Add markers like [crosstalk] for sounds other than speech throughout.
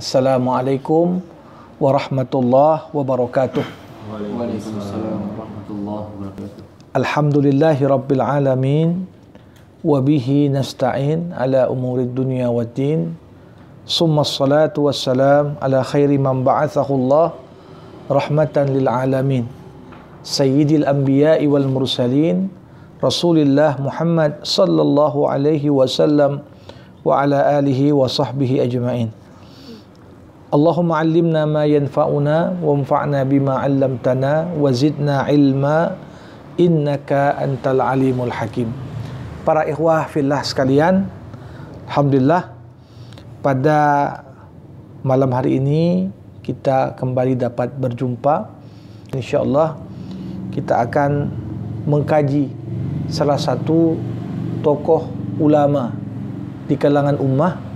Assalamualaikum warahmatullahi wabarakatuh. Waalaikumsalam warahmatullahi wabarakatuh. Alhamdulillahi rabbil alamin wa bihi nasta'in ala umuri dunya waddin. Summa salatu wassalam ala khairi man ba'athahullah rahmatan lil alamin. Sayyidil anbiya'i wal mursalin Rasulullah Muhammad sallallahu alaihi wasallam wa ala alihi wa sahbihi ajma'in. Allahumma allimna ma yanfa'una anfa'na bima 'allamtana wa zidna ilma innaka antal alimul hakim. Para ikhwah fillah sekalian, alhamdulillah pada malam hari ini kita kembali dapat berjumpa. Insyaallah kita akan mengkaji salah satu tokoh ulama di kalangan ummah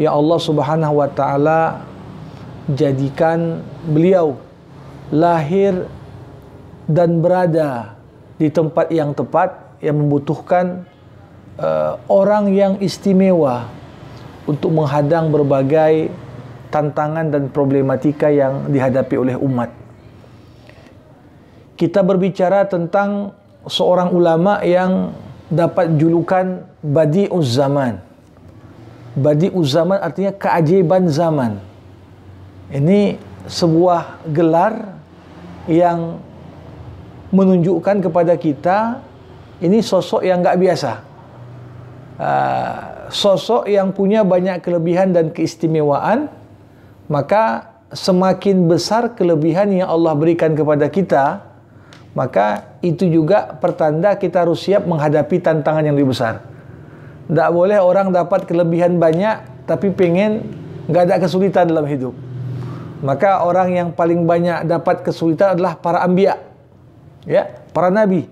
Ya Allah Subhanahu wa taala jadikan beliau lahir dan berada di tempat yang tepat yang membutuhkan uh, orang yang istimewa untuk menghadang berbagai tantangan dan problematika yang dihadapi oleh umat. Kita berbicara tentang seorang ulama yang dapat julukan Badi'uz Zaman. Badi uzaman artinya keajaiban zaman. Ini sebuah gelar yang menunjukkan kepada kita ini sosok yang nggak biasa. Uh, sosok yang punya banyak kelebihan dan keistimewaan, maka semakin besar kelebihan yang Allah berikan kepada kita, maka itu juga pertanda kita harus siap menghadapi tantangan yang lebih besar. Tidak boleh orang dapat kelebihan banyak, tapi pengen nggak ada kesulitan dalam hidup. Maka orang yang paling banyak dapat kesulitan adalah para ambia, ya, para nabi.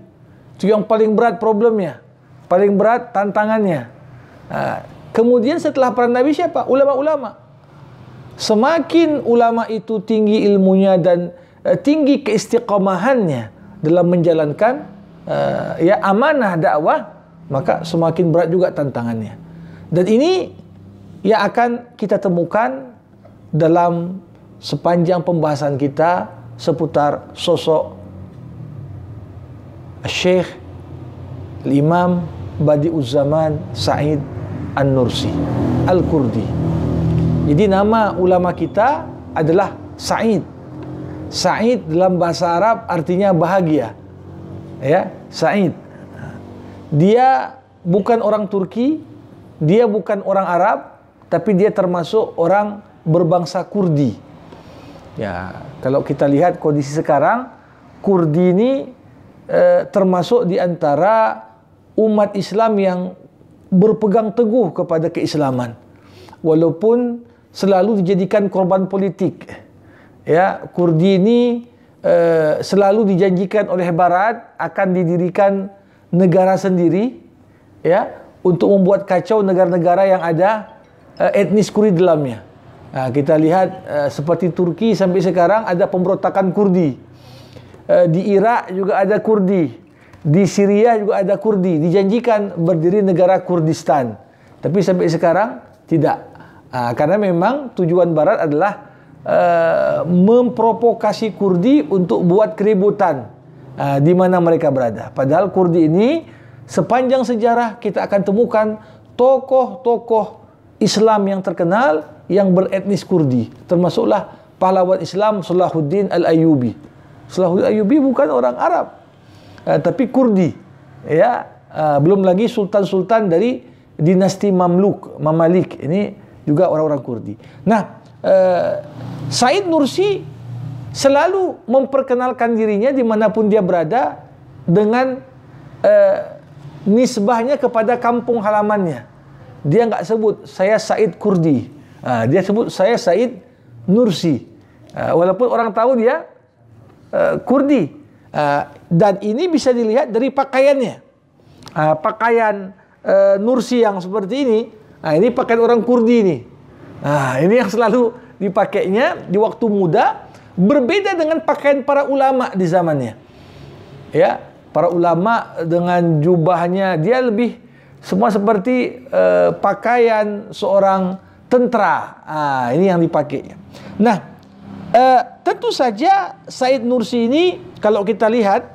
Itu yang paling berat problemnya, paling berat tantangannya. Nah, kemudian setelah para nabi siapa? Ulama-ulama. Semakin ulama itu tinggi ilmunya dan eh, tinggi keistiqomahannya dalam menjalankan eh, ya amanah dakwah, maka semakin berat juga tantangannya. Dan ini yang akan kita temukan dalam sepanjang pembahasan kita seputar sosok Syekh Imam badi Uzzaman Said An-Nursi Al-Kurdi. Jadi nama ulama kita adalah Said. Said dalam bahasa Arab artinya bahagia. Ya, Said. Dia bukan orang Turki, dia bukan orang Arab, tapi dia termasuk orang berbangsa Kurdi. Ya, kalau kita lihat kondisi sekarang, Kurdi ini eh, termasuk di antara umat Islam yang berpegang teguh kepada keislaman. Walaupun selalu dijadikan korban politik. Ya, Kurdi ini eh, selalu dijanjikan oleh barat akan didirikan negara sendiri ya untuk membuat kacau negara-negara yang ada uh, etnis Kurdi dalamnya. Nah, kita lihat uh, seperti Turki sampai sekarang ada pemberontakan Kurdi. Uh, di Irak juga ada Kurdi. Di Syria juga ada Kurdi. Dijanjikan berdiri negara Kurdistan. Tapi sampai sekarang tidak. Uh, karena memang tujuan barat adalah uh, memprovokasi Kurdi untuk buat keributan uh, di mana mereka berada. Padahal Kurdi ini sepanjang sejarah kita akan temukan tokoh-tokoh Islam yang terkenal yang beretnis Kurdi. Termasuklah pahlawan Islam Salahuddin Al-Ayyubi. Salahuddin Al-Ayyubi bukan orang Arab, uh, tapi Kurdi. Ya, uh, belum lagi sultan-sultan dari dinasti Mamluk, Mamalik. Ini juga orang-orang Kurdi. Nah, uh, Said Nursi selalu memperkenalkan dirinya dimanapun dia berada dengan eh, nisbahnya kepada kampung halamannya. Dia nggak sebut saya Said Kurdi, nah, dia sebut saya Said Nursi. nah, walaupun orang tahu dia eh, Kurdi, Nah, dan ini bisa dilihat dari pakaiannya. nah, pakaian eh, Nursi yang seperti ini, nah ini pakaian orang Kurdi ini. Nah ini yang selalu dipakainya di waktu muda berbeda dengan pakaian para ulama di zamannya. Ya, para ulama dengan jubahnya dia lebih semua seperti uh, pakaian seorang tentara. Ah, ini yang dipakainya. Nah, uh, tentu saja Said Nursi ini kalau kita lihat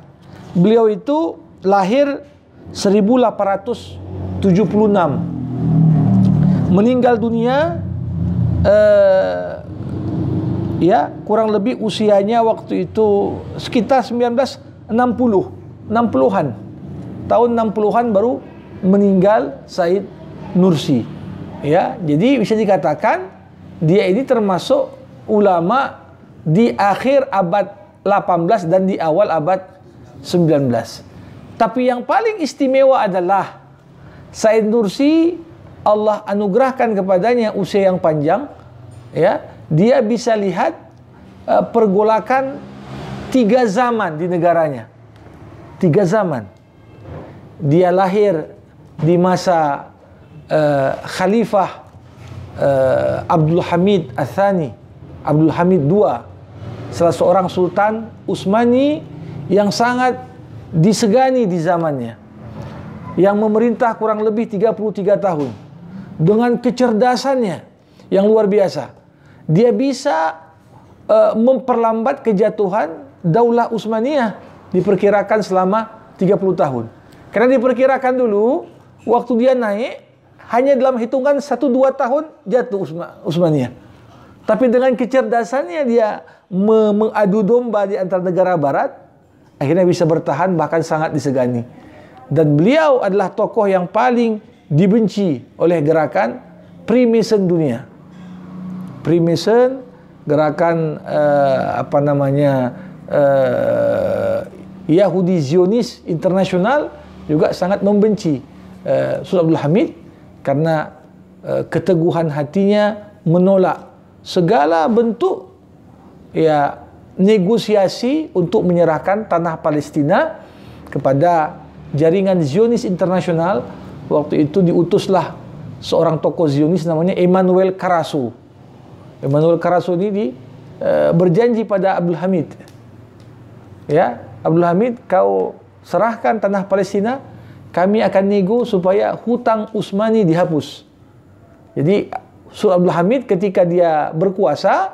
beliau itu lahir 1876 meninggal dunia uh, ya kurang lebih usianya waktu itu sekitar 1960 60-an tahun 60-an baru meninggal Said Nursi ya jadi bisa dikatakan dia ini termasuk ulama di akhir abad 18 dan di awal abad 19 tapi yang paling istimewa adalah Said Nursi Allah anugerahkan kepadanya usia yang panjang ya dia bisa lihat uh, pergolakan tiga zaman di negaranya. Tiga zaman. Dia lahir di masa uh, Khalifah uh, Abdul Hamid Athani, Abdul Hamid II, salah seorang Sultan Utsmani yang sangat disegani di zamannya. Yang memerintah kurang lebih 33 tahun. Dengan kecerdasannya yang luar biasa dia bisa uh, memperlambat kejatuhan Daulah Utsmaniyah diperkirakan selama 30 tahun. Karena diperkirakan dulu waktu dia naik hanya dalam hitungan 1 2 tahun jatuh Utsmaniyah. Tapi dengan kecerdasannya dia mengadu domba di antara negara barat akhirnya bisa bertahan bahkan sangat disegani. Dan beliau adalah tokoh yang paling dibenci oleh gerakan primisen dunia. Freemason, gerakan uh, apa namanya uh, Yahudi Zionis internasional juga sangat membenci uh, eh, Sultan Abdul Hamid karena uh, keteguhan hatinya menolak segala bentuk ya negosiasi untuk menyerahkan tanah Palestina kepada jaringan Zionis internasional waktu itu diutuslah seorang tokoh Zionis namanya Emmanuel Karasu Immanuel Karasuni di e, eh, berjanji pada Abdul Hamid. Ya, Abdul Hamid kau serahkan tanah Palestina, kami akan nego supaya hutang Usmani dihapus. Jadi Sultan Abdul Hamid ketika dia berkuasa,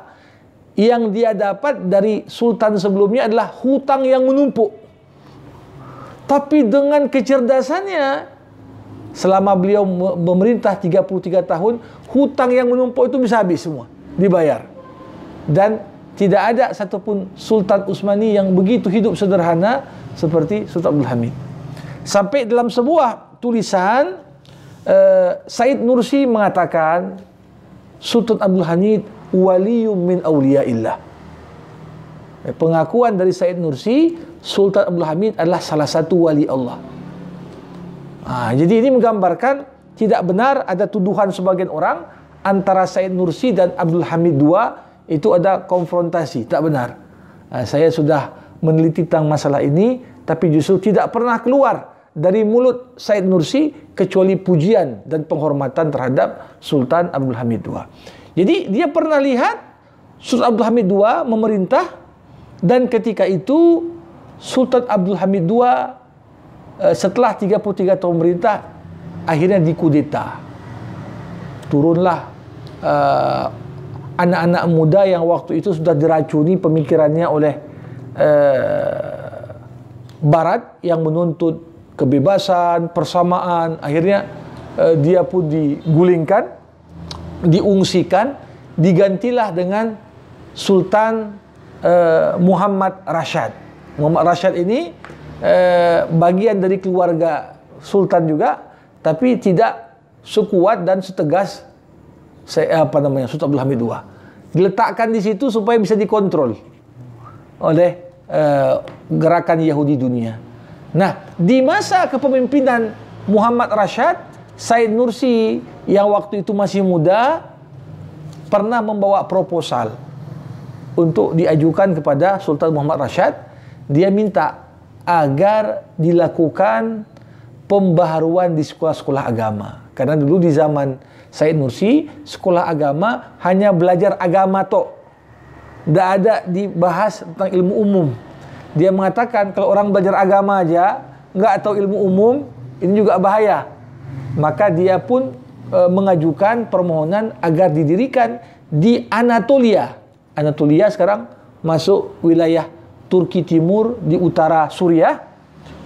yang dia dapat dari sultan sebelumnya adalah hutang yang menumpuk. Tapi dengan kecerdasannya, selama beliau memerintah 33 tahun, hutang yang menumpuk itu bisa habis semua dibayar. Dan tidak ada satupun Sultan Utsmani yang begitu hidup sederhana seperti Sultan Abdul Hamid. Sampai dalam sebuah tulisan eh, Said Nursi mengatakan Sultan Abdul Hamid waliyum min illah eh, Pengakuan dari Said Nursi, Sultan Abdul Hamid adalah salah satu wali Allah. Nah, jadi ini menggambarkan tidak benar ada tuduhan sebagian orang antara Said Nursi dan Abdul Hamid II itu ada konfrontasi. Tak benar. Eh, saya sudah meneliti tentang masalah ini, tapi justru tidak pernah keluar dari mulut Said Nursi kecuali pujian dan penghormatan terhadap Sultan Abdul Hamid II. Jadi dia pernah lihat Sultan Abdul Hamid II memerintah dan ketika itu Sultan Abdul Hamid II eh, setelah 33 tahun pemerintah akhirnya dikudeta. Turunlah Eh, anak-anak uh, muda yang waktu itu sudah diracuni pemikirannya oleh uh, Barat yang menuntut kebebasan, persamaan, akhirnya uh, dia pun digulingkan, diungsikan, digantilah dengan Sultan uh, Muhammad Rashad. Muhammad Rashad ini uh, bagian dari keluarga Sultan juga, tapi tidak sekuat dan setegas saya apa namanya Sultan Abdul Hamid II diletakkan di situ supaya bisa dikontrol oleh uh, gerakan Yahudi dunia. Nah, di masa kepemimpinan Muhammad Rashad, Said Nursi yang waktu itu masih muda pernah membawa proposal untuk diajukan kepada Sultan Muhammad Rashad. Dia minta agar dilakukan pembaharuan di sekolah-sekolah agama. Karena dulu di zaman Said Nursi sekolah agama hanya belajar agama tok. Tidak ada dibahas tentang ilmu umum. Dia mengatakan kalau orang belajar agama aja nggak tahu ilmu umum ini juga bahaya. Maka dia pun e, mengajukan permohonan agar didirikan di Anatolia. Anatolia sekarang masuk wilayah Turki Timur di utara Suriah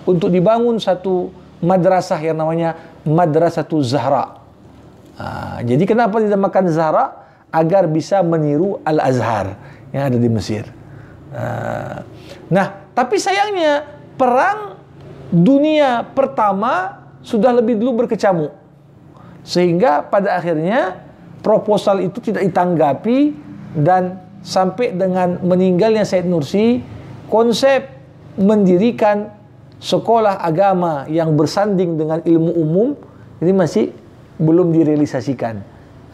untuk dibangun satu madrasah yang namanya Madrasah Zahra. Nah, jadi kenapa tidak makan Zahra? Agar bisa meniru Al-Azhar yang ada di Mesir. Nah, nah, tapi sayangnya perang dunia pertama sudah lebih dulu berkecamuk. Sehingga pada akhirnya proposal itu tidak ditanggapi dan sampai dengan meninggalnya Said Nursi, konsep mendirikan sekolah agama yang bersanding dengan ilmu umum ini masih belum direalisasikan.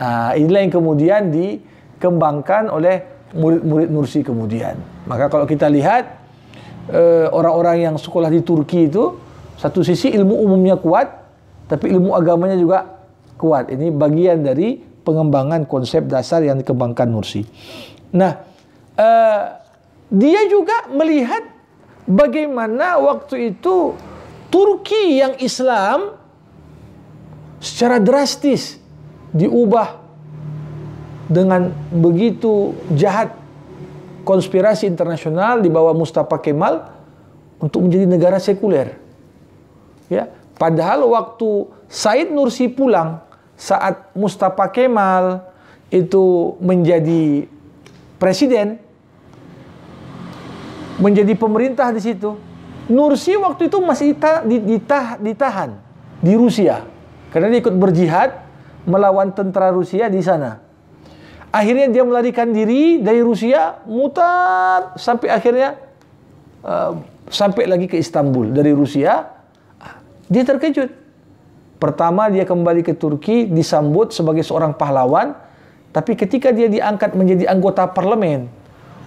Uh, inilah yang kemudian dikembangkan oleh murid-murid Nursi kemudian. Maka kalau kita lihat eh, orang-orang uh, yang sekolah di Turki itu satu sisi ilmu umumnya kuat, tapi ilmu agamanya juga kuat. Ini bagian dari pengembangan konsep dasar yang dikembangkan Nursi. Nah, uh, dia juga melihat bagaimana waktu itu Turki yang Islam secara drastis diubah dengan begitu jahat konspirasi internasional di bawah Mustafa Kemal untuk menjadi negara sekuler. Ya, padahal waktu Said Nursi pulang saat Mustafa Kemal itu menjadi presiden menjadi pemerintah di situ. Nursi waktu itu masih ditah, ditah, ditahan di Rusia. Karena dia ikut berjihad melawan tentara Rusia di sana. Akhirnya dia melarikan diri dari Rusia, mutar sampai akhirnya uh, sampai lagi ke Istanbul dari Rusia. Dia terkejut. Pertama dia kembali ke Turki disambut sebagai seorang pahlawan, tapi ketika dia diangkat menjadi anggota parlemen,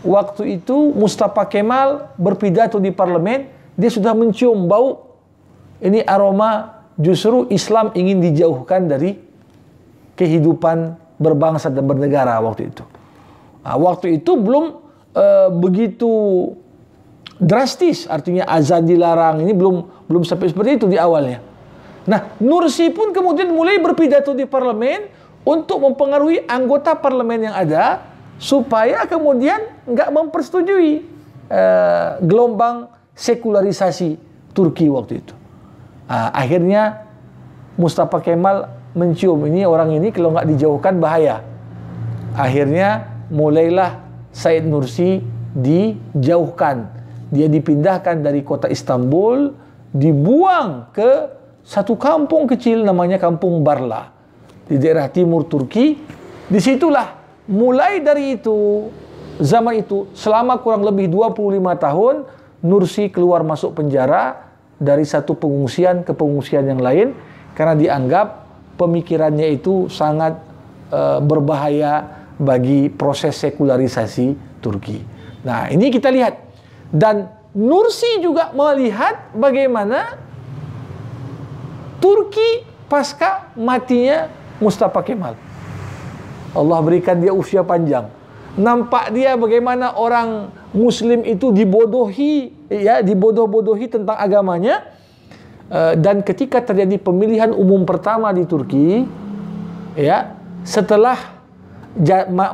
waktu itu Mustafa Kemal berpidato di parlemen, dia sudah mencium bau ini aroma justru Islam ingin dijauhkan dari kehidupan berbangsa dan bernegara waktu itu. Nah, waktu itu belum e, begitu drastis, artinya azan dilarang ini belum belum sampai seperti itu di awalnya. Nah, Nursi pun kemudian mulai berpidato di parlemen untuk mempengaruhi anggota parlemen yang ada supaya kemudian nggak mempersetujui e, gelombang sekularisasi Turki waktu itu. Nah, akhirnya Mustafa Kemal mencium ini orang ini kalau nggak dijauhkan bahaya. Akhirnya mulailah Said Nursi dijauhkan. Dia dipindahkan dari kota Istanbul, dibuang ke satu kampung kecil namanya Kampung Barla di daerah timur Turki. Disitulah mulai dari itu zaman itu selama kurang lebih 25 tahun Nursi keluar masuk penjara dari satu pengungsian ke pengungsian yang lain karena dianggap pemikirannya itu sangat e, berbahaya bagi proses sekularisasi Turki. Nah, ini kita lihat. Dan Nursi juga melihat bagaimana Turki pasca matinya Mustafa Kemal. Allah berikan dia usia panjang. Nampak dia bagaimana orang muslim itu dibodohi ya dibodoh-bodohi tentang agamanya eh, dan ketika terjadi pemilihan umum pertama di Turki ya setelah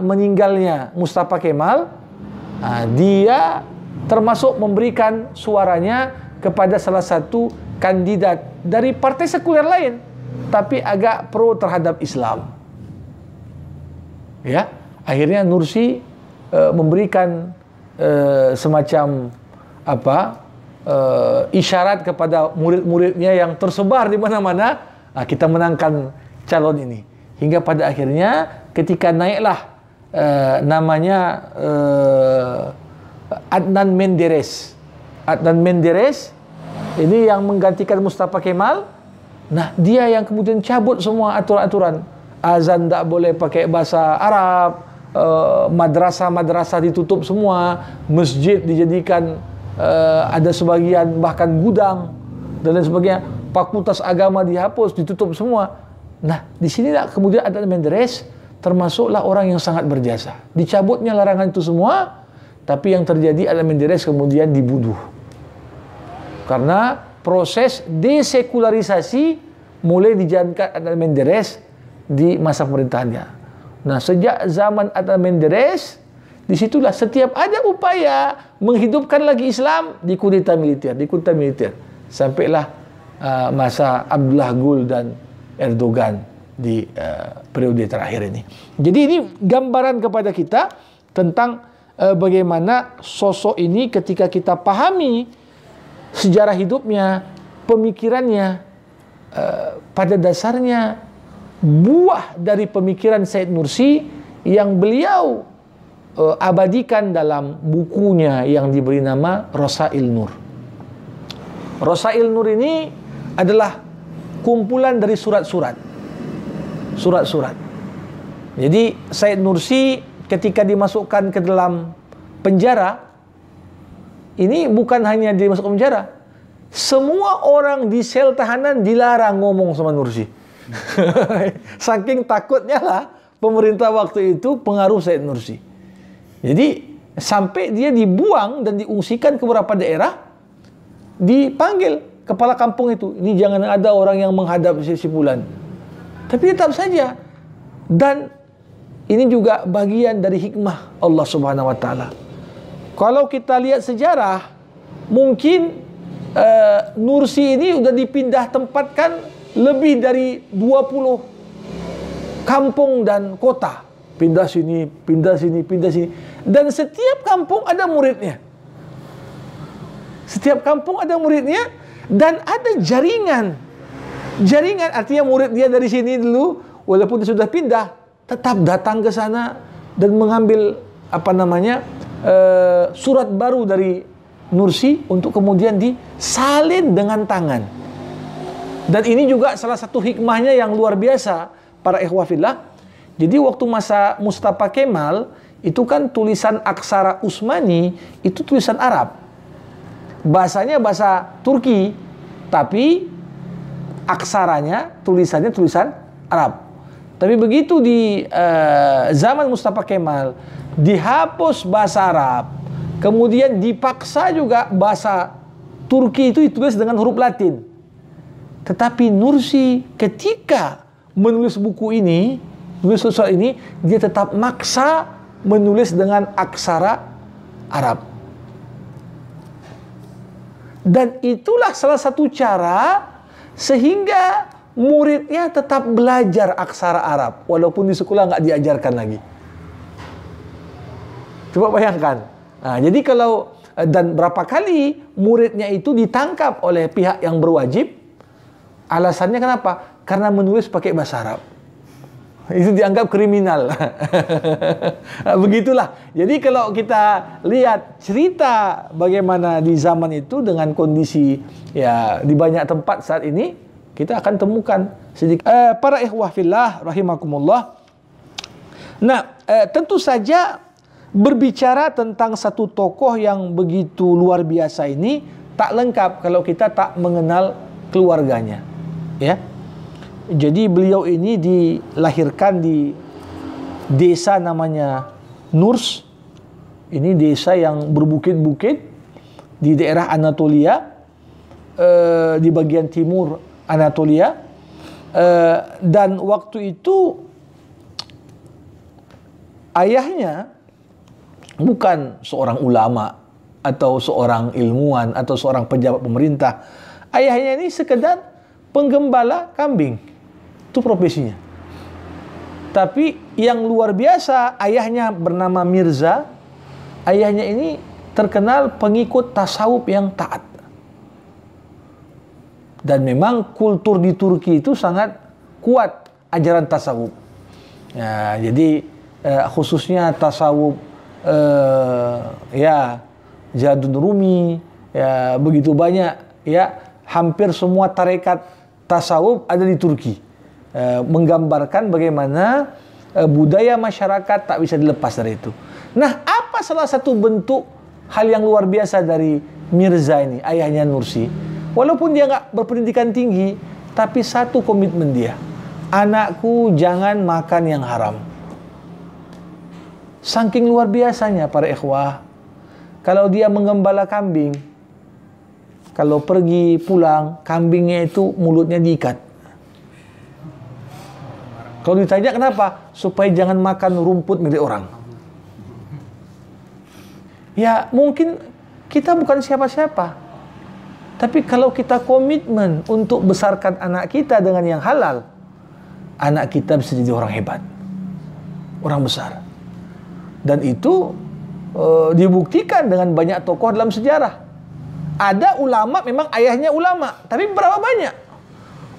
meninggalnya Mustafa Kemal nah, dia termasuk memberikan suaranya kepada salah satu kandidat dari partai sekuler lain tapi agak pro terhadap Islam ya akhirnya Nursi e, memberikan e, semacam apa e, isyarat kepada murid-muridnya yang tersebar di mana-mana nah, kita menangkan calon ini hingga pada akhirnya ketika naiklah e, namanya e, Adnan Menderes Adnan Menderes ini yang menggantikan Mustafa Kemal nah dia yang kemudian cabut semua aturan-aturan azan tak boleh pakai bahasa Arab madrasah-madrasah ditutup semua, masjid dijadikan uh, ada sebagian bahkan gudang dan lain sebagainya. Fakultas agama dihapus, ditutup semua. Nah, di sini kemudian ada Menderes termasuklah orang yang sangat berjasa. Dicabutnya larangan itu semua, tapi yang terjadi adalah Menderes kemudian dibunuh. Karena proses desekularisasi mulai dijalankan Adnan Menderes di masa pemerintahannya. Nah, sejak zaman Adnan Menderes Disitulah setiap ada upaya menghidupkan lagi Islam di kudeta militer, di kudeta militer. Sampailah uh, masa Abdullah Gül dan Erdogan di uh, periode terakhir ini. Jadi ini gambaran kepada kita tentang uh, bagaimana sosok ini ketika kita pahami sejarah hidupnya, pemikirannya, uh, pada dasarnya buah dari pemikiran Said Nursi yang beliau uh, abadikan dalam bukunya yang diberi nama Rosail Nur. Rosail Nur ini adalah kumpulan dari surat-surat. Surat-surat. Jadi Said Nursi ketika dimasukkan ke dalam penjara ini bukan hanya dimasukkan penjara. Semua orang di sel tahanan dilarang ngomong sama Nursi. [laughs] Saking takutnya lah pemerintah waktu itu pengaruh Said Nursi. Jadi sampai dia dibuang dan diungsikan ke beberapa daerah, dipanggil kepala kampung itu. Ini jangan ada orang yang menghadap si bulan. Tapi tetap saja. Dan ini juga bagian dari hikmah Allah Subhanahu wa taala. Kalau kita lihat sejarah, mungkin uh, eh, Nursi ini sudah dipindah tempatkan lebih dari 20 kampung dan kota. Pindah sini, pindah sini, pindah sini. Dan setiap kampung ada muridnya. Setiap kampung ada muridnya dan ada jaringan. Jaringan artinya murid dia dari sini dulu walaupun sudah pindah tetap datang ke sana dan mengambil apa namanya uh, surat baru dari Nursi untuk kemudian disalin dengan tangan. Dan ini juga salah satu hikmahnya yang luar biasa para ikhwafillah. Jadi waktu masa Mustafa Kemal itu kan tulisan aksara Usmani itu tulisan Arab. Bahasanya bahasa Turki, tapi aksaranya tulisannya tulisan Arab. Tapi begitu di eh, zaman Mustafa Kemal dihapus bahasa Arab, kemudian dipaksa juga bahasa Turki itu ditulis dengan huruf Latin. Tetapi Nursi ketika menulis buku ini, menulis soal ini, dia tetap maksa menulis dengan aksara Arab. Dan itulah salah satu cara sehingga muridnya tetap belajar aksara Arab walaupun di sekolah nggak diajarkan lagi. Coba bayangkan. Nah, jadi kalau eh, dan berapa kali muridnya itu ditangkap oleh pihak yang berwajib, alasannya kenapa? Karena menulis pakai bahasa Arab. [laughs] itu dianggap kriminal. [laughs] Begitulah. Jadi kalau kita lihat cerita bagaimana di zaman itu dengan kondisi ya di banyak tempat saat ini, kita akan temukan sedikit. Eh, para ikhwah fillah rahimakumullah. Nah, eh, tentu saja berbicara tentang satu tokoh yang begitu luar biasa ini tak lengkap kalau kita tak mengenal keluarganya. Ya. Jadi beliau ini dilahirkan di desa namanya Nurs. Ini desa yang berbukit-bukit di daerah Anatolia, eh, di bagian timur Anatolia. Eh, dan waktu itu ayahnya bukan seorang ulama atau seorang ilmuwan atau seorang pejabat pemerintah. Ayahnya ini sekedar penggembala kambing itu profesinya. Tapi yang luar biasa, ayahnya bernama Mirza, ayahnya ini terkenal pengikut tasawuf yang taat. Dan memang kultur di Turki itu sangat kuat ajaran tasawuf. Nah, jadi eh, khususnya tasawuf eh, ya Jadun Rumi ya begitu banyak ya hampir semua tarekat tasawuf ada di Turki e, menggambarkan bagaimana e, budaya masyarakat tak bisa dilepas dari itu. Nah, apa salah satu bentuk hal yang luar biasa dari Mirza ini, ayahnya Nursi? Walaupun dia nggak berpendidikan tinggi, tapi satu komitmen dia, anakku jangan makan yang haram. Saking luar biasanya para ikhwah, kalau dia menggembala kambing, kalau pergi pulang, kambingnya itu mulutnya diikat. Kalau ditanya kenapa? Supaya jangan makan rumput milik orang. Ya mungkin kita bukan siapa-siapa. Tapi kalau kita komitmen untuk besarkan anak kita dengan yang halal, anak kita bisa jadi orang hebat, orang besar. Dan itu e, dibuktikan dengan banyak tokoh dalam sejarah. Ada ulama, memang ayahnya ulama, tapi berapa banyak?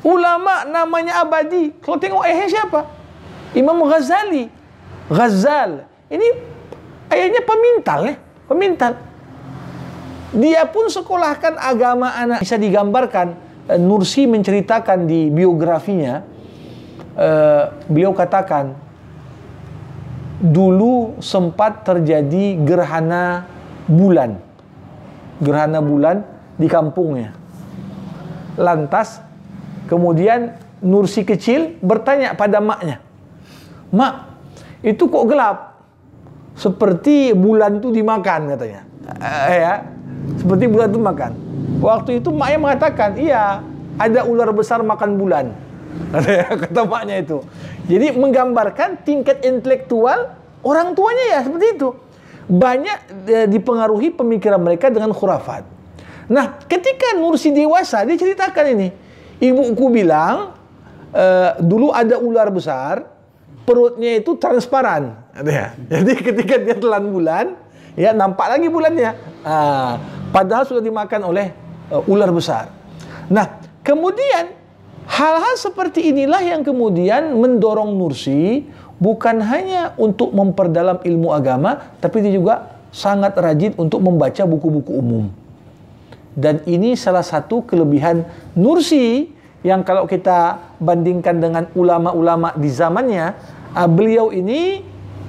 Ulama namanya abadi. Kalau tengok ayahnya siapa? Imam Ghazali. Ghazal. Ini ayahnya pemintal ya. Pemintal. Dia pun sekolahkan agama anak. Bisa digambarkan, eh, Nursi menceritakan di biografinya, eh, beliau katakan, dulu sempat terjadi gerhana bulan. Gerhana bulan di kampungnya. Lantas Kemudian Nursi kecil bertanya pada maknya, Mak, itu kok gelap? Seperti bulan itu dimakan katanya. E, ya, seperti bulan itu makan. Waktu itu maknya mengatakan, iya ada ular besar makan bulan. [laughs] Katanya, kata maknya itu. Jadi menggambarkan tingkat intelektual orang tuanya ya seperti itu. Banyak e, dipengaruhi pemikiran mereka dengan khurafat. Nah, ketika Nursi dewasa, dia ceritakan ini Ibuku bilang, e, dulu ada ular besar, perutnya itu transparan. Gitu ya. [laughs] Jadi ketika dia telan bulan, ya nampak lagi bulannya. Ah, padahal sudah dimakan oleh uh, ular besar. Nah, kemudian hal-hal seperti inilah yang kemudian mendorong Nursi bukan hanya untuk memperdalam ilmu agama, tapi dia juga sangat rajin untuk membaca buku-buku umum. Dan ini salah satu kelebihan Nursi yang kalau kita bandingkan dengan ulama-ulama di zamannya, ah, beliau ini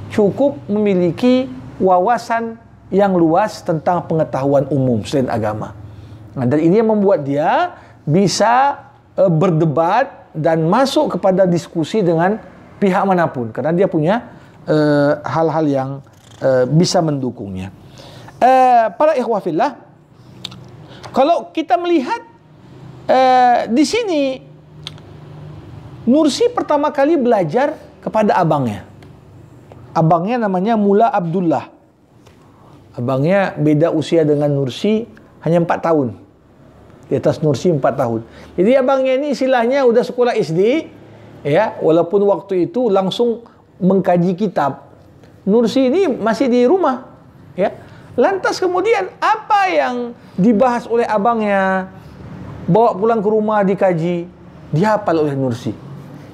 cukup memiliki wawasan yang luas tentang pengetahuan umum selain agama. Nah, dan ini yang membuat dia bisa e, berdebat dan masuk kepada diskusi dengan pihak manapun karena dia punya eh, hal-hal e, yang e, bisa mendukungnya. para ikhwafillah kalau kita melihat eh, di sini Nursi pertama kali belajar kepada abangnya. Abangnya namanya Mula Abdullah. Abangnya beda usia dengan Nursi hanya empat tahun. Di atas Nursi empat tahun. Jadi abangnya ini istilahnya udah sekolah SD ya, walaupun waktu itu langsung mengkaji kitab. Nursi ini masih di rumah ya Lantas kemudian apa yang dibahas oleh abangnya, bawa pulang ke rumah dikaji, dihafal oleh Nursi.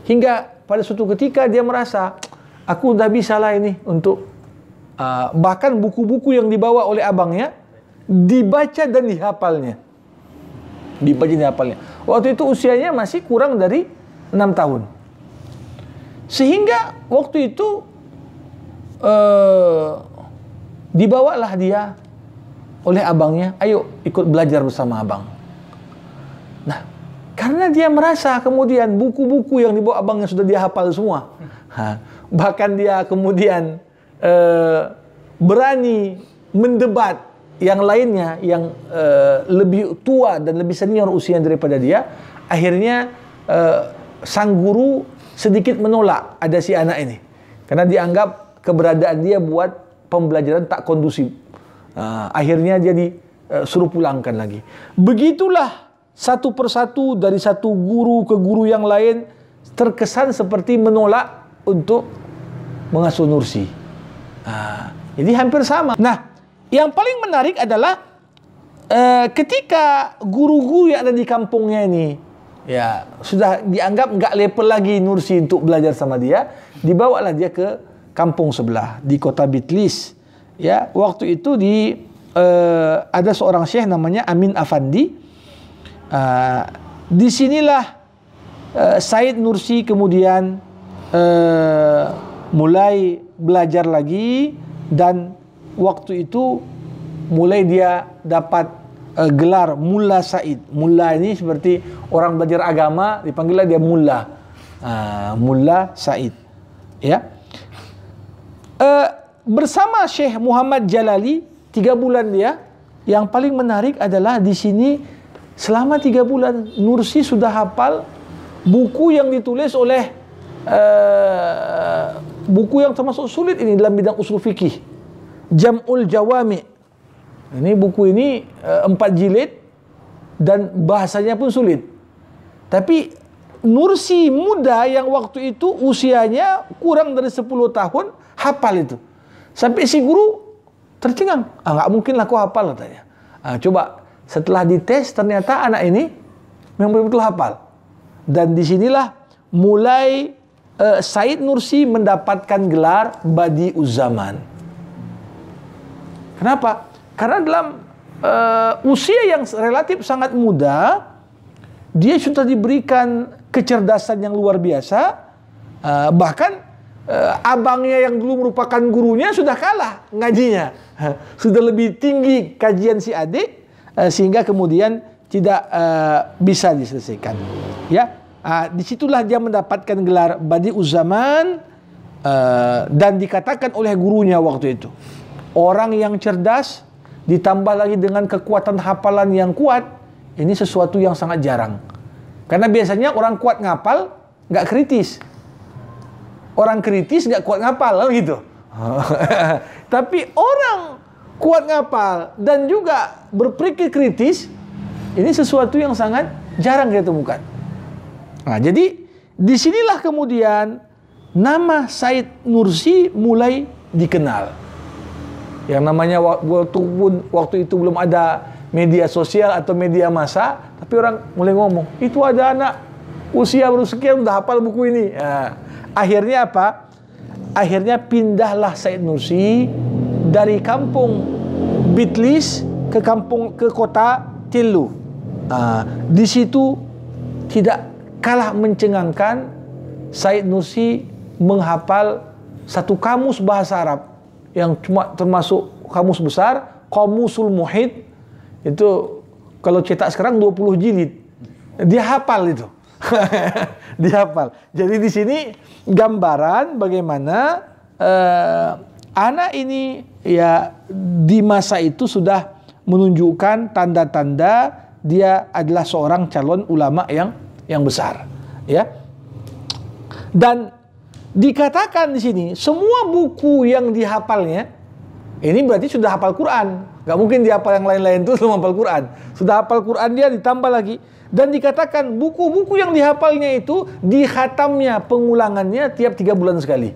Hingga pada suatu ketika dia merasa, aku udah bisa lah ini untuk uh, bahkan buku-buku yang dibawa oleh abangnya dibaca dan dihafalnya. Dibaca dan dihafalnya. Waktu itu usianya masih kurang dari enam tahun. Sehingga waktu itu uh, dibawalah dia oleh abangnya, ayo ikut belajar bersama abang. Nah, karena dia merasa kemudian buku-buku yang dibawa abangnya sudah dia hafal semua. Ha, bahkan dia kemudian e, berani mendebat yang lainnya yang e, lebih tua dan lebih senior usia daripada dia. Akhirnya e, sang guru sedikit menolak ada si anak ini. Karena dianggap keberadaan dia buat pembelajaran tak kondusif. Uh, akhirnya jadi uh, suruh pulangkan lagi. Begitulah satu persatu dari satu guru ke guru yang lain terkesan seperti menolak untuk mengasuh Nursi. Nah, jadi hampir sama. Nah, yang paling menarik adalah eh, ketika guru-guru yang ada di kampungnya ini ya sudah dianggap nggak level lagi Nursi untuk belajar sama dia, dibawalah dia ke kampung sebelah di kota Bitlis. Ya, waktu itu di uh, ada seorang syekh namanya Amin Afandi. Uh, disinilah uh, Said Nursi kemudian uh, mulai belajar lagi dan waktu itu mulai dia dapat uh, gelar Mula Said. Mula ini seperti orang belajar agama dipanggilnya dia Mula. Uh, ah, Mula Said. Ya uh, bersama Syekh Muhammad Jalali tiga bulan dia. Yang paling menarik adalah di sini selama tiga bulan Nursi sudah hafal buku yang ditulis oleh uh, buku yang termasuk sulit ini dalam bidang usul fikih Jamul Jawami. Ini buku ini uh, empat jilid dan bahasanya pun sulit. Tapi Nursi muda yang waktu itu usianya kurang dari 10 tahun Hafal itu. Sampai si guru tercengang. Ah, nggak mungkin lah aku hafal katanya. Ah, coba setelah dites ternyata anak ini memang betul-betul hafal. Dan disinilah mulai uh, Said Nursi mendapatkan gelar Badi Uzaman. Kenapa? Karena dalam uh, usia yang relatif sangat muda, dia sudah diberikan kecerdasan yang luar biasa, uh, bahkan uh, abangnya yang dulu merupakan gurunya sudah kalah ngajinya. Sudah lebih tinggi kajian si adik uh, sehingga kemudian tidak uh, bisa diselesaikan. Ya, uh, disitulah dia mendapatkan gelar Badi Uzaman uh, dan dikatakan oleh gurunya waktu itu orang yang cerdas ditambah lagi dengan kekuatan hafalan yang kuat ini sesuatu yang sangat jarang. Karena biasanya orang kuat ngapal nggak kritis, Orang kritis nggak kuat ngapal kan gitu. [laughs] Tapi orang kuat ngapal dan juga berpikir kritis ini sesuatu yang sangat jarang kita temukan. Nah, jadi disinilah kemudian nama Said Nursi mulai dikenal. Yang namanya waktu pun waktu itu belum ada media sosial atau media massa, tapi orang mulai ngomong, itu ada anak usia baru sekian udah hafal buku ini. Nah, Akhirnya apa? Akhirnya pindahlah Said Nursi dari kampung Bitlis ke kampung ke kota Tilu. Uh, ah, di situ tidak kalah mencengangkan Said Nursi menghafal satu kamus bahasa Arab yang cuma termasuk kamus besar, Qamusul Muhit itu kalau cetak sekarang 20 jilid. Dia hafal itu. [laughs] [laughs] dihafal. Jadi di sini gambaran bagaimana uh, anak ini ya di masa itu sudah menunjukkan tanda-tanda dia adalah seorang calon ulama yang yang besar, ya. Dan dikatakan di sini semua buku yang dihafalnya ini berarti sudah hafal Quran. Gak mungkin dihafal yang lain-lain itu sudah [laughs] hafal Quran. Sudah hafal Quran dia ditambah lagi dan dikatakan buku-buku yang dihafalnya itu dihatamnya pengulangannya tiap tiga bulan sekali.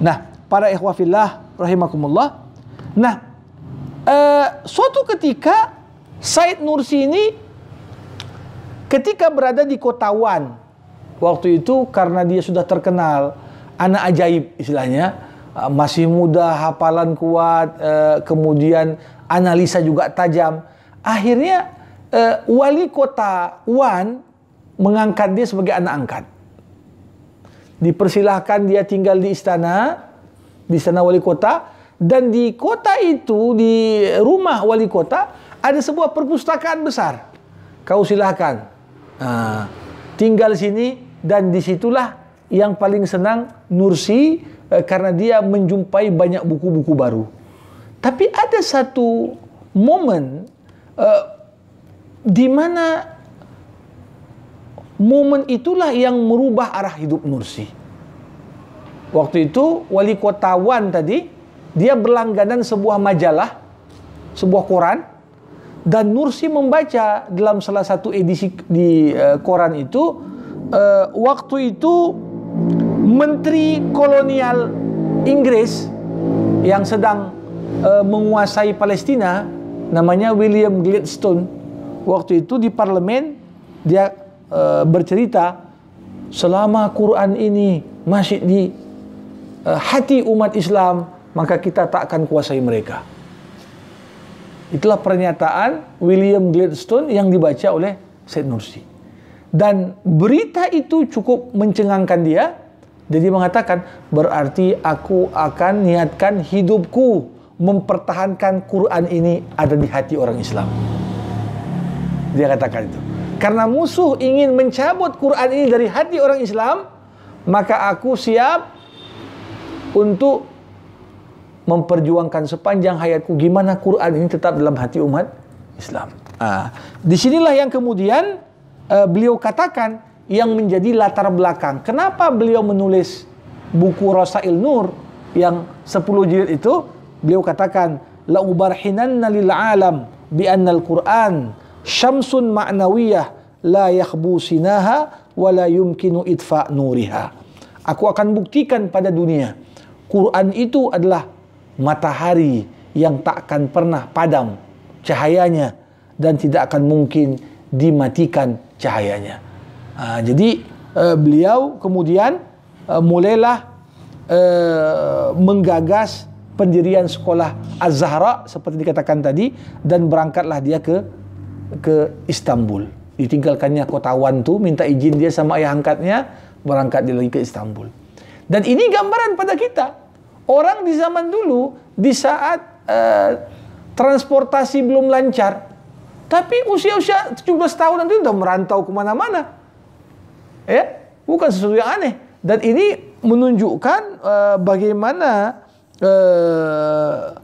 Nah, para ikhwafillah rahimakumullah. Nah, eh, suatu ketika Said Nursi ini ketika berada di kota Wan waktu itu karena dia sudah terkenal anak ajaib istilahnya eh, masih muda hafalan kuat eh, kemudian analisa juga tajam akhirnya uh, wali kota Wan mengangkat dia sebagai anak angkat. Dipersilahkan dia tinggal di istana, di istana wali kota, dan di kota itu, di rumah wali kota, ada sebuah perpustakaan besar. Kau silahkan. uh, tinggal sini, dan disitulah yang paling senang Nursi eh, karena dia menjumpai banyak buku-buku baru. Tapi ada satu momen eh, di mana momen itulah yang merubah arah hidup Nursi. Waktu itu wali kota Wan tadi dia berlangganan sebuah majalah, sebuah koran dan Nursi membaca dalam salah satu edisi di uh, koran itu uh, waktu itu menteri kolonial Inggris yang sedang uh, menguasai Palestina namanya William Gladstone waktu itu di parlemen dia uh, bercerita selama Quran ini masih di uh, hati umat Islam maka kita tak akan kuasai mereka. Itulah pernyataan William Gladstone yang dibaca oleh Said Nursi. Dan berita itu cukup mencengangkan dia. Jadi mengatakan, berarti aku akan niatkan hidupku mempertahankan Quran ini ada di hati orang Islam. Dia katakan itu. Karena musuh ingin mencabut Quran ini dari hati orang Islam, maka aku siap untuk memperjuangkan sepanjang hayatku gimana Quran ini tetap dalam hati umat Islam. Ah, disinilah yang kemudian uh, beliau katakan yang menjadi latar belakang. Kenapa beliau menulis buku Rasail Nur yang 10 jilid itu? Beliau katakan la lil'alam bi'annal alam bi annal Quran syamsun ma'nawiyah la yakhbu sinaha wa la yumkinu idfa nuriha. Aku akan buktikan pada dunia. Quran itu adalah matahari yang tak akan pernah padam cahayanya dan tidak akan mungkin dimatikan cahayanya. Nah, jadi eh, beliau kemudian eh, mulailah eh, menggagas pendirian sekolah Az-Zahra seperti dikatakan tadi dan berangkatlah dia ke ke Istanbul. Ditinggalkannya kota Wan tuh minta izin dia sama ayah angkatnya berangkat dia lagi ke Istanbul. Dan ini gambaran pada kita. Orang di zaman dulu di saat uh, transportasi belum lancar, tapi usia-usia 17 tahun nanti udah merantau kemana-mana. Ya, bukan sesuatu yang aneh. Dan ini menunjukkan uh, bagaimana uh,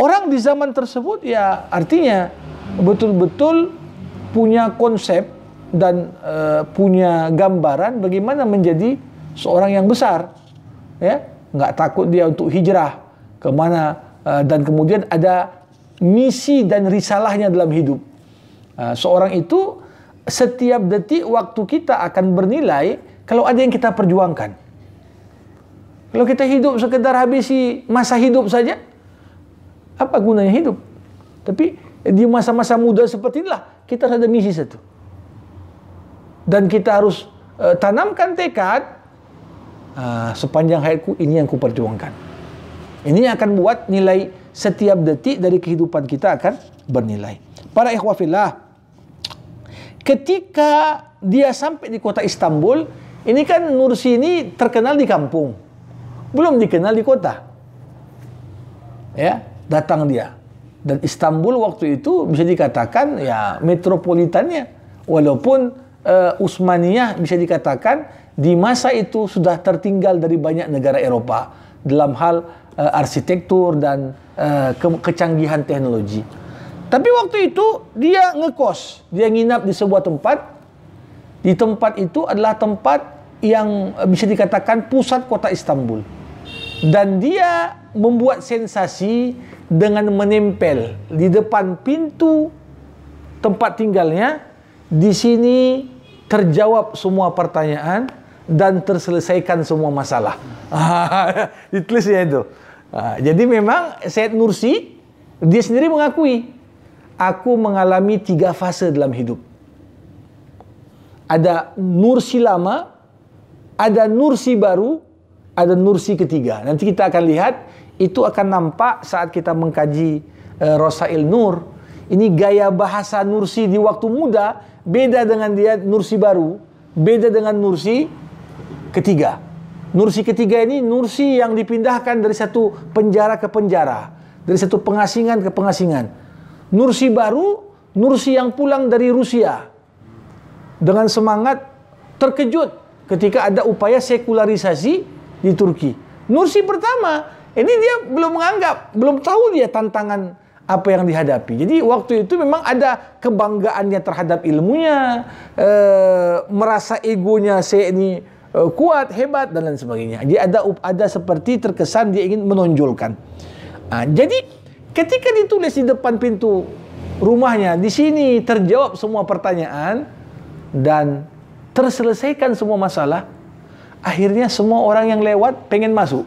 Orang di zaman tersebut ya artinya betul-betul punya konsep dan e, punya gambaran bagaimana menjadi seorang yang besar, ya nggak takut dia untuk hijrah kemana e, dan kemudian ada misi dan risalahnya dalam hidup. E, seorang itu setiap detik waktu kita akan bernilai kalau ada yang kita perjuangkan. Kalau kita hidup sekedar habisi masa hidup saja, apa gunanya hidup? Tapi eh, di masa-masa muda seperti inilah kita ada misi satu. Dan kita harus uh, tanamkan tekad uh, sepanjang hayatku ini yang kuperjuangkan. Ini yang akan buat nilai setiap detik dari kehidupan kita akan bernilai. Para ikhwafillah, ketika dia sampai di kota Istanbul, ini kan Nursi ini terkenal di kampung, belum dikenal di kota. Ya, datang dia. Dan Istanbul waktu itu bisa dikatakan ya metropolitannya. Walaupun uh, bisa dikatakan di masa itu sudah tertinggal dari banyak negara Eropa dalam hal uh, arsitektur dan uh, ke kecanggihan teknologi. Tapi waktu itu dia ngekos, dia nginap di sebuah tempat. Di tempat itu adalah tempat yang bisa dikatakan pusat kota Istanbul. Dan dia membuat sensasi dengan menempel di depan pintu tempat tinggalnya. Di sini terjawab semua pertanyaan dan terselesaikan semua masalah. [laughs] Ditulisnya itu. Ah, jadi memang Syed Nursi dia sendiri mengakui aku mengalami tiga fase dalam hidup. Ada Nursi lama, ada Nursi baru, ada Nursi ketiga. Nanti kita akan lihat itu akan nampak saat kita mengkaji e, Rosail Nur. Ini gaya bahasa Nursi di waktu muda beda dengan dia Nursi baru, beda dengan Nursi ketiga. Nursi ketiga ini Nursi yang dipindahkan dari satu penjara ke penjara, dari satu pengasingan ke pengasingan. Nursi baru, Nursi yang pulang dari Rusia dengan semangat terkejut ketika ada upaya sekularisasi di Turki. Nursi pertama ini dia belum menganggap, belum tahu dia tantangan apa yang dihadapi. Jadi waktu itu memang ada kebanggaannya terhadap ilmunya, e, merasa egonya saya ini e, kuat, hebat dan lain sebagainya. Jadi ada ada seperti terkesan dia ingin menonjolkan. Nah, jadi ketika ditulis di depan pintu rumahnya, di sini terjawab semua pertanyaan dan terselesaikan semua masalah. Akhirnya semua orang yang lewat pengen masuk.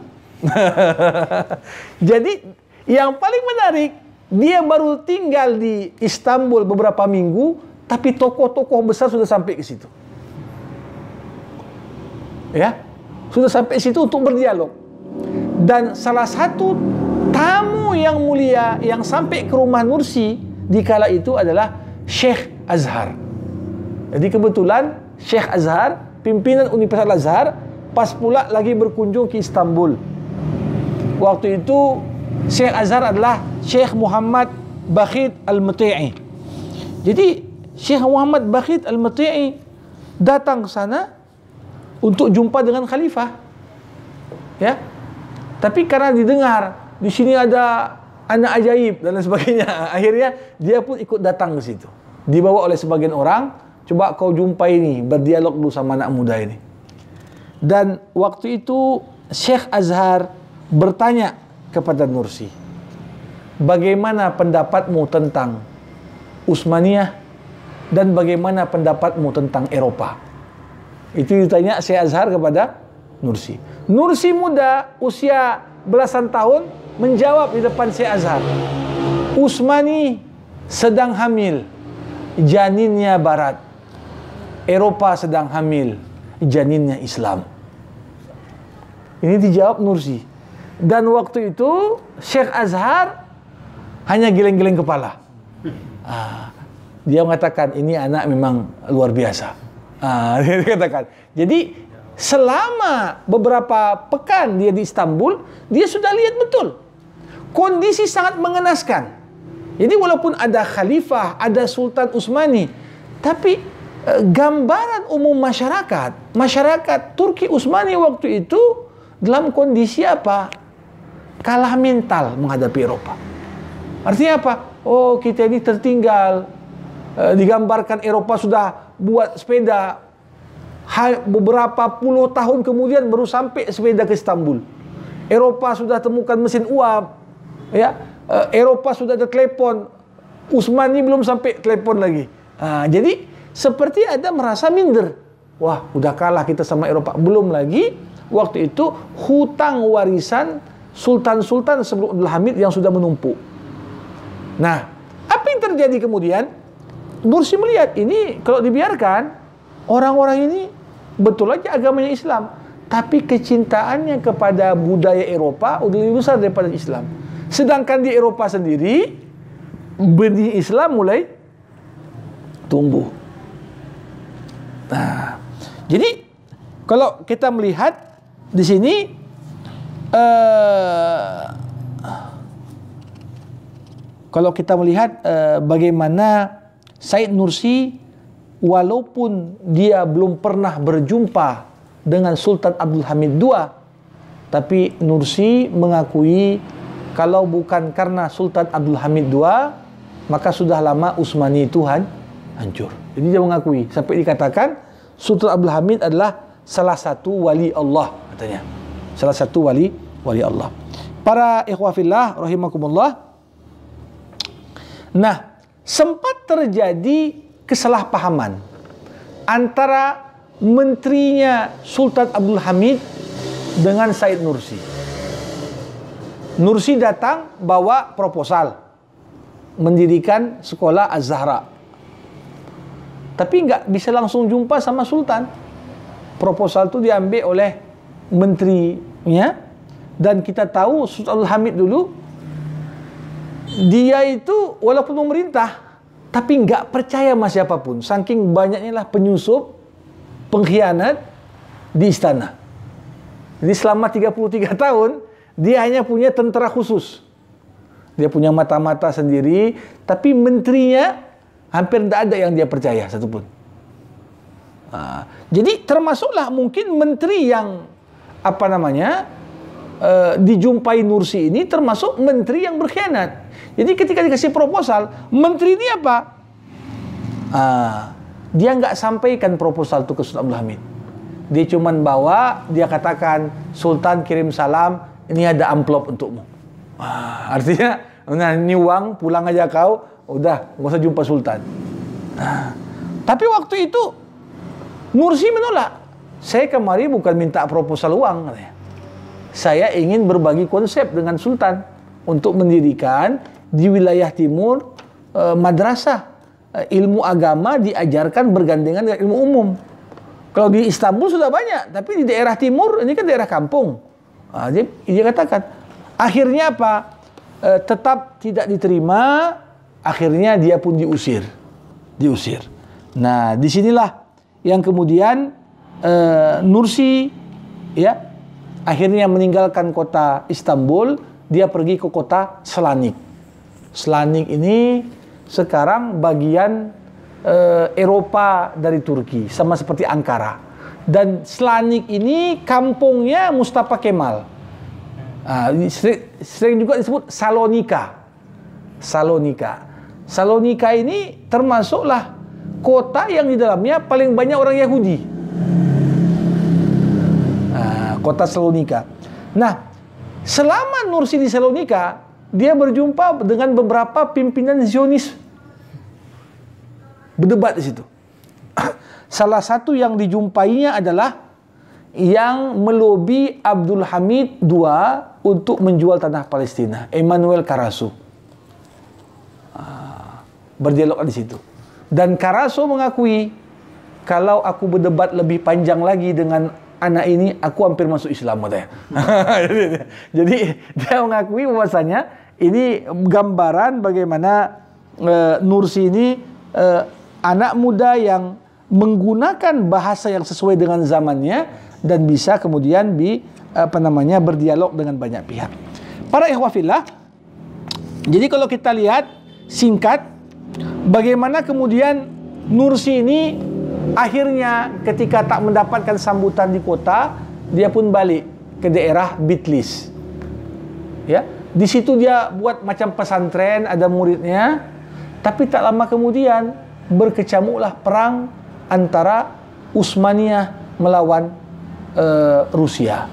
[laughs] Jadi yang paling menarik, dia baru tinggal di Istanbul beberapa minggu, tapi tokoh-tokoh besar sudah sampai ke situ. Ya, sudah sampai situ untuk berdialog. Dan salah satu tamu yang mulia yang sampai ke rumah Nursi di kala itu adalah Sheikh Azhar. Jadi kebetulan Sheikh Azhar, pimpinan Universitas Azhar, pas pula lagi berkunjung ke Istanbul. Waktu itu Syekh Azhar adalah Syekh Muhammad Bakhid Al-Muti'i. Jadi Syekh Muhammad Bakhid Al-Muti'i datang ke sana untuk jumpa dengan khalifah. Ya. Tapi karena didengar di sini ada anak ajaib dan lain sebagainya, [laughs] akhirnya dia pun ikut datang ke situ. Dibawa oleh sebagian orang, coba kau jumpa ini, berdialog dulu sama anak muda ini. Dan waktu itu Syekh Azhar bertanya kepada Nursi, bagaimana pendapatmu tentang Usmania dan bagaimana pendapatmu tentang Eropa? Itu ditanya Syekh Azhar kepada Nursi. Nursi muda, usia belasan tahun, menjawab di depan Syekh Azhar. Usmani sedang hamil, janinnya barat. Eropa sedang hamil, janinnya Islam. Ini dijawab Nursi. Dan waktu itu Syekh Azhar hanya geleng-geleng kepala. Ah, dia mengatakan ini anak memang luar biasa. Ah, [laughs] dia katakan. Jadi selama beberapa pekan dia di Istanbul, dia sudah lihat betul kondisi sangat mengenaskan. Jadi walaupun ada khalifah, ada Sultan Utsmani, tapi eh, gambaran umum masyarakat, masyarakat Turki Utsmani waktu itu dalam kondisi apa? kalah mental menghadapi Eropa. Artinya apa? Oh, kita ini tertinggal. E, digambarkan Eropa sudah buat sepeda ha, beberapa puluh tahun kemudian baru sampai sepeda ke Istanbul. Eropa sudah temukan mesin uap, ya. E, Eropa sudah ada telepon. Usmani belum sampai telepon lagi. Nah, jadi seperti ada merasa minder. Wah, udah kalah kita sama Eropa. Belum lagi waktu itu hutang warisan sultan-sultan sebelum Abdul Hamid yang sudah menumpuk. Nah, apa yang terjadi kemudian? Bursi melihat ini kalau dibiarkan orang-orang ini betul aja agamanya Islam, tapi kecintaannya kepada budaya Eropa udah lebih besar daripada Islam. Sedangkan di Eropa sendiri benih Islam mulai tumbuh. Nah, jadi kalau kita melihat di sini Eh, kalau kita melihat uh, bagaimana Said Nursi walaupun dia belum pernah berjumpa dengan Sultan Abdul Hamid II tapi Nursi mengakui kalau bukan karena Sultan Abdul Hamid II maka sudah lama Utsmani itu hancur. Jadi dia mengakui sampai dikatakan Sultan Abdul Hamid adalah salah satu wali Allah katanya. Salah satu wali wali Allah. Para ikhwafillah rahimakumullah. Nah, sempat terjadi kesalahpahaman antara menterinya Sultan Abdul Hamid dengan Said Nursi. Nursi datang bawa proposal mendirikan sekolah Az-Zahra. Tapi nggak bisa langsung jumpa sama Sultan. Proposal itu diambil oleh menterinya dan kita tahu Sultan Hamid dulu dia itu walaupun pemerintah tapi nggak percaya sama siapapun. Saking banyaknya lah penyusup, pengkhianat di istana. Jadi selama 33 [laughs] tahun dia hanya punya tentara khusus. Dia punya mata-mata sendiri, tapi menterinya hampir tidak ada yang dia percaya satupun. Nah, jadi termasuklah mungkin menteri yang apa namanya Eh, dijumpai Nursi ini termasuk menteri yang berkhianat. Jadi ketika dikasih proposal, menteri ini apa? Uh, dia nggak sampaikan proposal itu ke Sultan Abdul Hamid. Dia cuma bawa, dia katakan, Sultan kirim salam, ini ada amplop untukmu. Uh, artinya, nah ini uang, pulang aja kau, udah nggak usah jumpa Sultan. Uh, tapi waktu itu Nursi menolak. Saya kemari bukan minta proposal uang, katanya saya ingin berbagi konsep dengan Sultan untuk mendirikan di wilayah timur e, madrasah e, ilmu agama diajarkan bergandengan dengan ilmu umum. Kalau di Istanbul sudah banyak, tapi di daerah timur ini kan daerah kampung. Nah, dia, dia katakan, akhirnya apa? E, tetap tidak diterima, akhirnya dia pun diusir, diusir. Nah, disinilah yang kemudian e, Nursi ya akhirnya meninggalkan kota Istanbul, dia pergi ke kota Selanik. Selanik ini sekarang bagian e, Eropa dari Turki, sama seperti Ankara. Dan Selanik ini kampungnya Mustafa Kemal. Nah, sering, sering juga disebut Salonika. Salonika. Salonika ini termasuklah kota yang di dalamnya paling banyak orang Yahudi kota Selonika. Nah, selama Nursi di Selonika, dia berjumpa dengan beberapa pimpinan Zionis berdebat di situ. [clears throat] Salah satu yang dijumpainya adalah yang melobi Abdul Hamid II untuk menjual tanah Palestina, Emmanuel Karasu. Ah, berdialog di situ. Dan Karasu mengakui kalau aku berdebat lebih panjang lagi dengan anak ini aku hampir masuk Islam katanya. [laughs] Jadi dia mengakui bahwasanya ini gambaran bagaimana e, Nursi ini e, anak muda yang menggunakan bahasa yang sesuai dengan zamannya dan bisa kemudian di e, apa namanya berdialog dengan banyak pihak. Para ikhwafillah, jadi kalau kita lihat singkat bagaimana kemudian Nursi ini Akhirnya ketika tak mendapatkan sambutan di kota, dia pun balik ke daerah Bitlis. Ya, di situ dia buat macam pesantren, ada muridnya. Tapi tak lama kemudian berkecamuklah perang antara Utsmaniyah melawan uh, Rusia,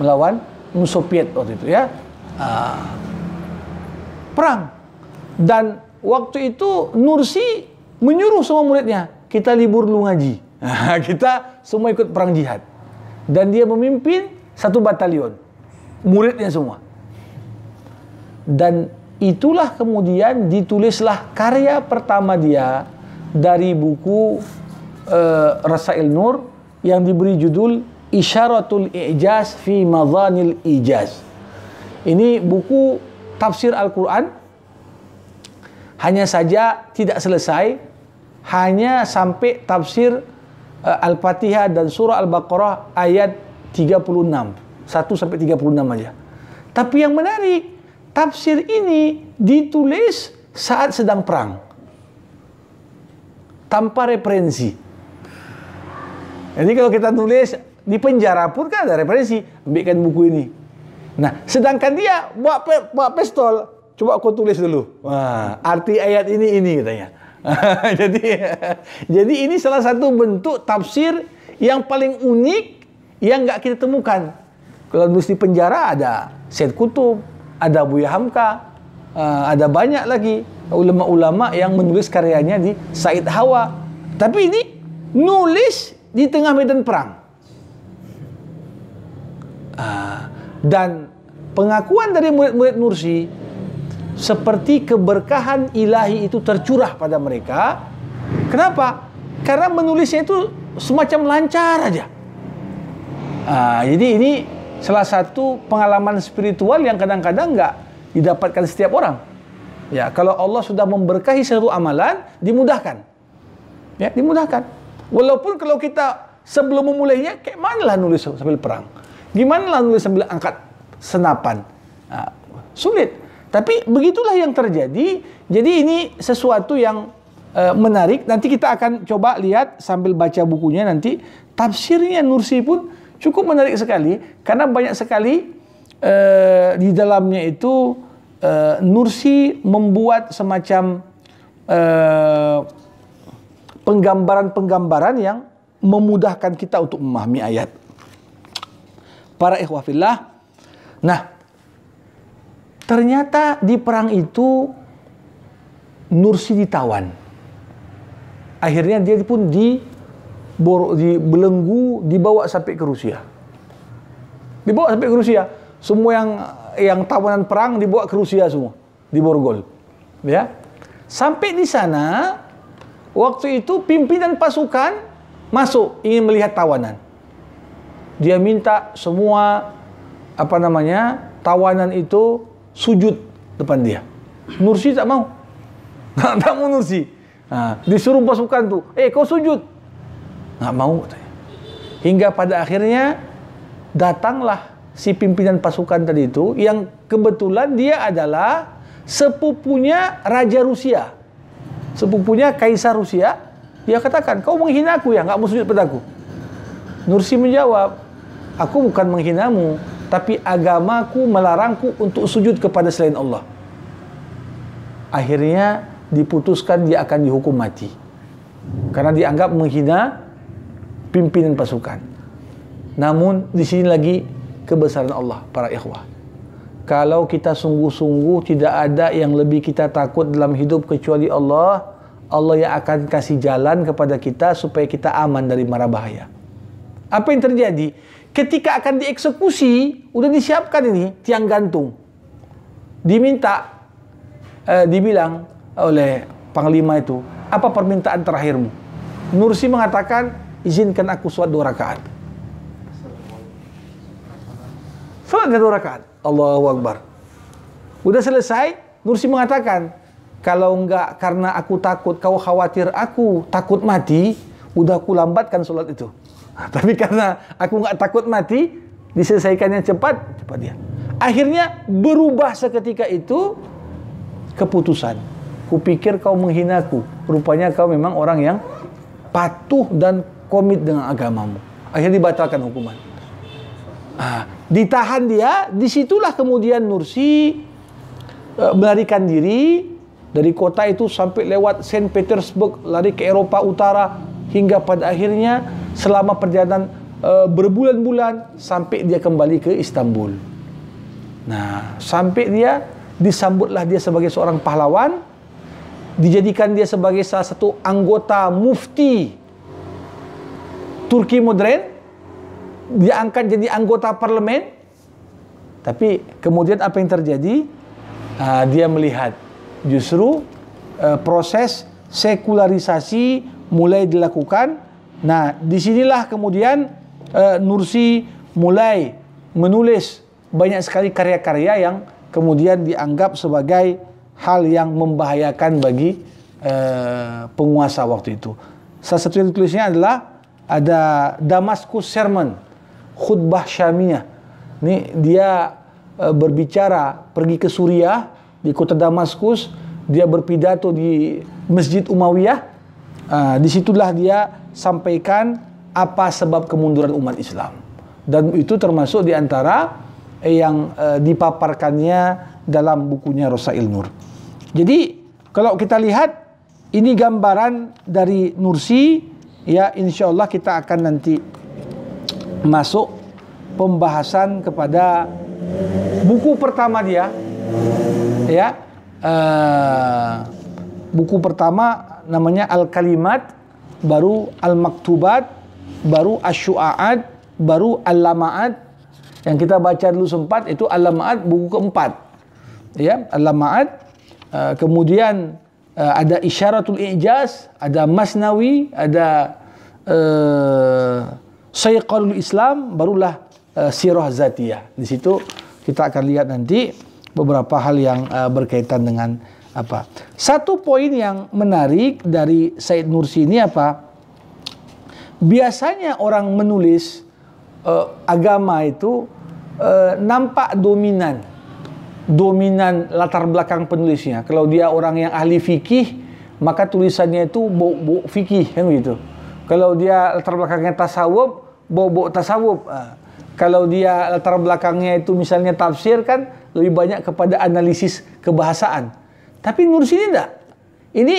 melawan Uni Soviet waktu itu ya. Uh, perang dan waktu itu Nursi menyuruh semua muridnya kita libur lu ngaji. [laughs] kita semua ikut perang jihad. Dan dia memimpin satu batalion. Muridnya semua. Dan itulah kemudian ditulislah karya pertama dia dari buku uh, Rasail Nur yang diberi judul Isyaratul Ijaz fi Madhanil Ijaz. Ini buku tafsir Al-Quran hanya saja tidak selesai hanya sampai tafsir uh, Al-Fatihah dan surah Al-Baqarah ayat 36. 1 sampai 36 aja. Tapi yang menarik, tafsir ini ditulis saat sedang perang. Tanpa referensi. Jadi kalau kita tulis di penjara pun kan ada referensi, ambilkan buku ini. Nah, sedangkan dia bawa, bawa pistol, coba aku tulis dulu. Wah, arti ayat ini ini katanya. [laughs] jadi jadi ini salah satu bentuk tafsir yang paling unik yang nggak kita temukan. Kalau nulis di penjara ada Syed Kutub, ada Buya Hamka, eh, ada banyak lagi ulama-ulama yang menulis karyanya di Said Hawa. Tapi ini nulis di tengah medan perang. Ah, dan pengakuan dari murid-murid Nursi seperti keberkahan ilahi itu tercurah pada mereka. Kenapa? Karena menulisnya itu semacam lancar aja. Nah, jadi ini salah satu pengalaman spiritual yang kadang-kadang nggak didapatkan setiap orang. Ya, kalau Allah sudah memberkahi seluruh amalan, dimudahkan. Ya, dimudahkan. Walaupun kalau kita sebelum memulainya, kayak mana lah nulis sambil perang? Gimana lah nulis sambil angkat senapan? Nah, sulit. Tapi begitulah yang terjadi. Jadi ini sesuatu yang e, menarik. Nanti kita akan coba lihat sambil baca bukunya nanti tafsirnya Nursi pun cukup menarik sekali karena banyak sekali e, di dalamnya itu e, eh, Nursi membuat semacam penggambaran-penggambaran yang memudahkan kita untuk memahami ayat. Para ikhwafillah. Nah, Ternyata di perang itu Nursi ditawan. Akhirnya dia pun di dibelenggu, dibawa sampai ke Rusia. Dibawa sampai ke Rusia. Semua yang yang tawanan perang dibawa ke Rusia semua, di Borgol. Ya. Sampai di sana waktu itu pimpinan pasukan masuk ingin melihat tawanan. Dia minta semua apa namanya? tawanan itu sujud depan dia. Nursi tak mau. [laughs] Nggak, tak mau Nursi. Nah, disuruh pasukan tuh, eh kau sujud. Nggak mau. Hingga pada akhirnya datanglah si pimpinan pasukan tadi itu yang kebetulan dia adalah sepupunya Raja Rusia. Sepupunya Kaisar Rusia. Dia katakan, kau menghina aku ya, nggak mau sujud padaku. Nursi menjawab, aku bukan menghinamu, tapi agamaku melarangku untuk sujud kepada selain Allah. Akhirnya diputuskan dia akan dihukum mati. Karena dianggap menghina pimpinan pasukan. Namun di sini lagi kebesaran Allah para ikhwah. Kalau kita sungguh-sungguh tidak ada yang lebih kita takut dalam hidup kecuali Allah, Allah yang akan kasih jalan kepada kita supaya kita aman dari mara bahaya. Apa yang terjadi? ketika akan dieksekusi udah disiapkan ini tiang gantung diminta eh, dibilang oleh panglima itu apa permintaan terakhirmu Nursi mengatakan izinkan aku sholat dua rakaat sholat dua rakaat Allahu Akbar udah selesai Nursi mengatakan kalau enggak karena aku takut kau khawatir aku takut mati udah aku lambatkan sholat itu [laughs] Tapi karena aku nggak takut mati, diselesaikannya cepat, cepat dia. Akhirnya berubah seketika itu keputusan. Kupikir kau menghinaku, rupanya kau memang orang yang patuh dan komit dengan agamamu. Akhirnya dibatalkan hukuman. Nah, ditahan dia, disitulah kemudian Nursi e, melarikan diri dari kota itu sampai lewat Saint Petersburg, lari ke Eropa Utara, hingga pada akhirnya selama perjalanan e, berbulan-bulan sampai dia kembali ke Istanbul. Nah, sampai dia disambutlah dia sebagai seorang pahlawan, dijadikan dia sebagai salah satu anggota mufti Turki modern, diangkat jadi anggota parlemen. Tapi kemudian apa yang terjadi? Uh, dia melihat justru uh, proses sekularisasi mulai dilakukan. Nah, disinilah kemudian uh, Nursi mulai menulis banyak sekali karya-karya yang kemudian dianggap sebagai hal yang membahayakan bagi uh, penguasa waktu itu. Salah satu yang ditulisnya adalah ada Damaskus Sermon, khutbah Syamiyah. Ini dia uh, berbicara pergi ke Suriah di kota Damaskus, dia berpidato di Masjid Umayyah Uh, ah, disitulah dia sampaikan apa sebab kemunduran umat Islam. Dan itu termasuk diantara eh, yang uh, dipaparkannya dalam bukunya Rosail Nur. Jadi kalau kita lihat ini gambaran dari Nursi ya insya Allah kita akan nanti masuk pembahasan kepada buku pertama dia ya uh, buku pertama namanya al-kalimat, baru al-maktubat, baru asyu'a'at, baru al-lama'at. Yang kita baca dulu sempat itu al-lama'at buku keempat. Ya, al-lama'at. Uh, kemudian uh, ada isyaratul ijaz, ada masnawi, ada uh, Islam barulah uh, sirah zatiyah. Di situ kita akan lihat nanti beberapa hal yang uh, berkaitan dengan apa? Satu poin yang menarik dari Said Nursi ini apa? Biasanya orang menulis uh, agama itu uh, nampak dominan, dominan latar belakang penulisnya. Kalau dia orang yang ahli fikih, maka tulisannya itu bau-bau fikih kan gitu. Kalau dia latar belakangnya tasawuf, bau-bau tasawuf. Uh, kalau dia latar belakangnya itu misalnya tafsir kan lebih banyak kepada analisis kebahasaan tapi ngurusin ini enggak. Ini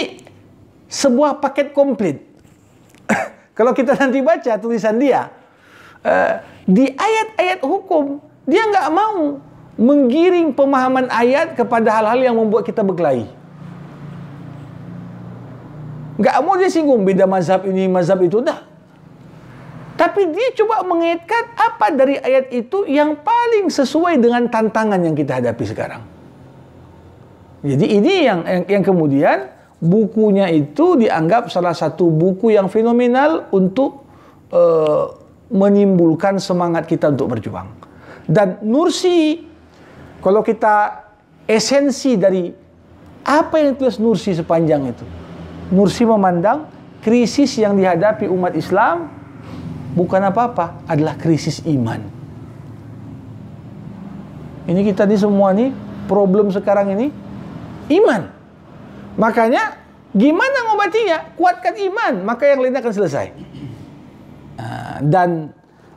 sebuah paket komplit. [coughs] Kalau kita nanti baca tulisan dia, uh, di ayat-ayat hukum, dia nggak mau menggiring pemahaman ayat kepada hal-hal yang membuat kita berkelahi. Nggak mau dia singgung beda mazhab ini, mazhab itu, dah. Tapi dia coba mengaitkan apa dari ayat itu yang paling sesuai dengan tantangan yang kita hadapi sekarang. Jadi ini yang, yang yang kemudian bukunya itu dianggap salah satu buku yang fenomenal untuk e, menimbulkan semangat kita untuk berjuang. Dan Nursi kalau kita esensi dari apa yang tulis Nursi sepanjang itu. Nursi memandang krisis yang dihadapi umat Islam bukan apa-apa, adalah krisis iman. Ini kita nih semua nih problem sekarang ini Iman. Makanya gimana ngobatinya? Kuatkan iman, maka yang lain akan selesai. Ah, dan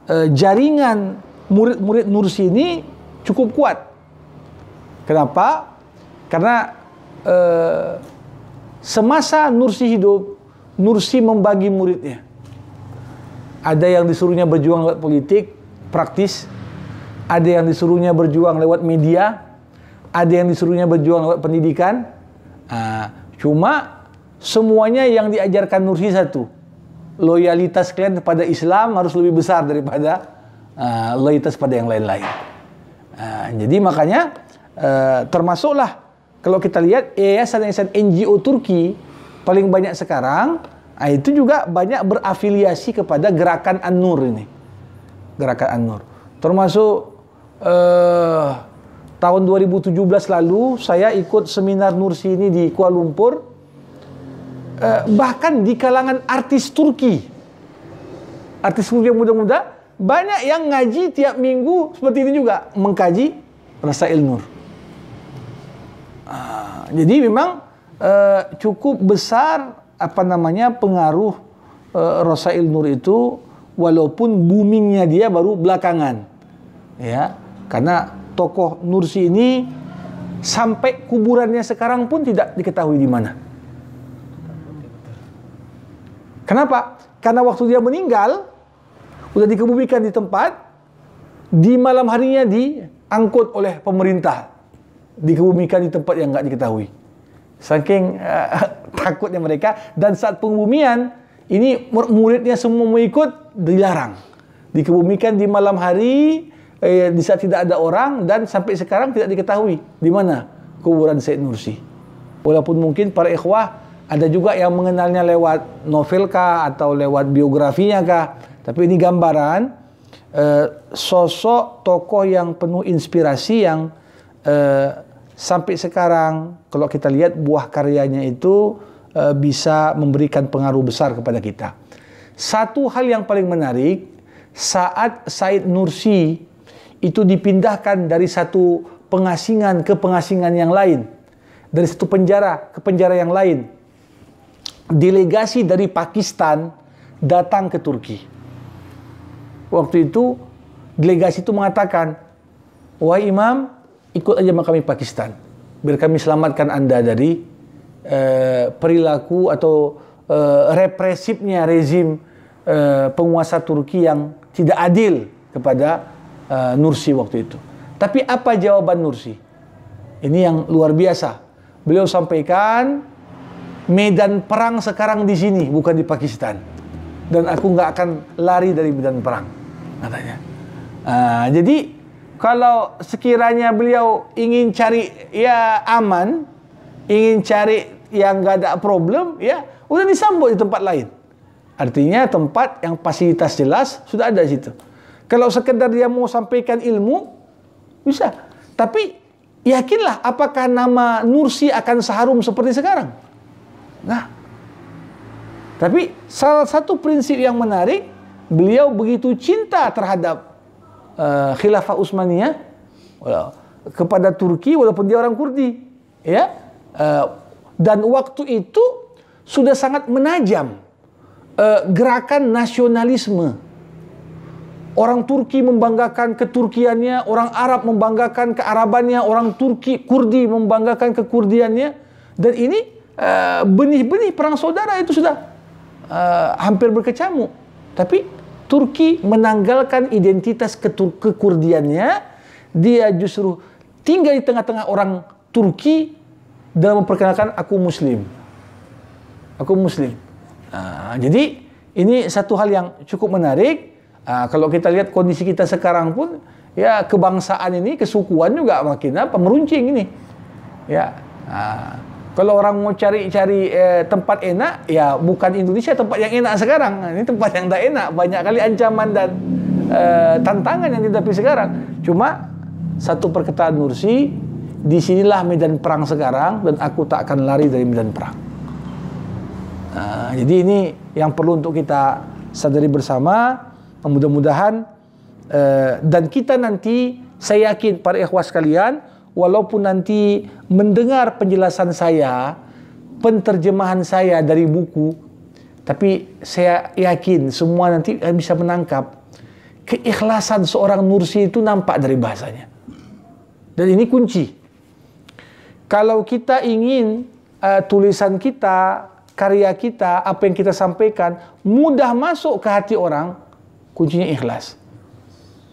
eh, jaringan murid-murid Nursi ini cukup kuat. Kenapa? Karena eh, semasa Nursi hidup, Nursi membagi muridnya. Ada yang disuruhnya berjuang lewat politik, praktis. Ada yang disuruhnya berjuang lewat media, ada yang disuruhnya berjuang lewat pendidikan. Uh, cuma semuanya yang diajarkan Nursi satu. Loyalitas kalian kepada Islam harus lebih besar daripada uh, loyalitas pada yang lain-lain. Uh, jadi makanya uh, termasuklah kalau kita lihat yayasan-yayasan NGO Turki paling banyak sekarang nah itu juga banyak berafiliasi kepada gerakan An-Nur ini. Gerakan An-Nur. Termasuk uh, tahun 2017 lalu saya ikut seminar Nursi ini di Kuala Lumpur. Eh, bahkan di kalangan artis Turki, artis Turki yang muda-muda, banyak yang ngaji tiap minggu seperti ini juga mengkaji rasa ilmu. Ah, jadi memang eh, cukup besar apa namanya pengaruh eh, Rosail Nur itu walaupun boomingnya dia baru belakangan ya karena tokoh Nursi ini sampai kuburannya sekarang pun tidak diketahui di mana. Kenapa? Karena waktu dia meninggal, udah dikebumikan di tempat, di malam harinya diangkut oleh pemerintah, dikebumikan di tempat yang nggak diketahui. Saking uh, [laughs] takutnya mereka dan saat pengubumian ini muridnya semua mengikut dilarang. Dikebumikan di malam hari eh, di saat tidak ada orang dan sampai sekarang tidak diketahui di mana kuburan Said Nursi. Walaupun mungkin para ikhwah ada juga yang mengenalnya lewat novel kah atau lewat biografinya kah, tapi ini gambaran eh, sosok tokoh yang penuh inspirasi yang eh, sampai sekarang kalau kita lihat buah karyanya itu eh, bisa memberikan pengaruh besar kepada kita. Satu hal yang paling menarik saat Said Nursi itu dipindahkan dari satu pengasingan ke pengasingan yang lain, dari satu penjara ke penjara yang lain. Delegasi dari Pakistan datang ke Turki. Waktu itu delegasi itu mengatakan, "Wahai Imam, ikut aja sama kami Pakistan, biar kami selamatkan Anda dari eh, perilaku atau eh, represifnya rezim eh, penguasa Turki yang tidak adil kepada Eh, Nursi waktu itu. Tapi apa jawaban Nursi? Ini yang luar biasa. Beliau sampaikan medan perang sekarang di sini bukan di Pakistan. Dan aku nggak akan lari dari medan perang katanya. Uh, jadi kalau sekiranya beliau ingin cari ya aman, ingin cari yang nggak ada problem, ya udah disambut di tempat lain. Artinya tempat yang fasilitas jelas sudah ada di situ. Kalau sekedar dia mau sampaikan ilmu, bisa. Tapi yakinlah apakah nama Nursi akan seharum seperti sekarang? Nah, tapi salah satu prinsip yang menarik, beliau begitu cinta terhadap uh, khilafah Utsmaniyah kepada Turki walaupun dia orang Kurdi, ya. Uh, dan waktu itu sudah sangat menajam uh, gerakan nasionalisme Orang Turki membanggakan keturkiannya, orang Arab membanggakan kearabannya, orang Turki Kurdi membanggakan kekurdiannya. Dan ini eh, benih-benih perang saudara itu sudah uh, hampir berkecamuk. Tapi Turki menanggalkan identitas ketur- kekurdiannya, dia justru tinggal di tengah-tengah orang Turki dalam memperkenalkan aku muslim. Aku muslim. Ah, jadi ini satu hal yang cukup menarik Nah, kalau kita lihat kondisi kita sekarang pun, ya kebangsaan ini, kesukuan juga makin apa ah, meruncing ini. Ya, nah, kalau orang mau cari-cari eh, tempat enak, ya bukan Indonesia tempat yang enak sekarang. Ini tempat yang tidak enak, banyak kali ancaman dan eh, tantangan yang dihadapi sekarang. Cuma satu perkataan Nursi, disinilah medan perang sekarang dan aku tak akan lari dari medan perang. Nah, jadi ini yang perlu untuk kita sadari bersama mudah-mudahan uh, dan kita nanti saya yakin para ikhwas sekalian walaupun nanti mendengar penjelasan saya penterjemahan saya dari buku tapi saya yakin semua nanti eh, bisa menangkap keikhlasan seorang Nursi itu nampak dari bahasanya dan ini kunci kalau kita ingin uh, tulisan kita karya kita apa yang kita sampaikan mudah masuk ke hati orang kuncinya ikhlas.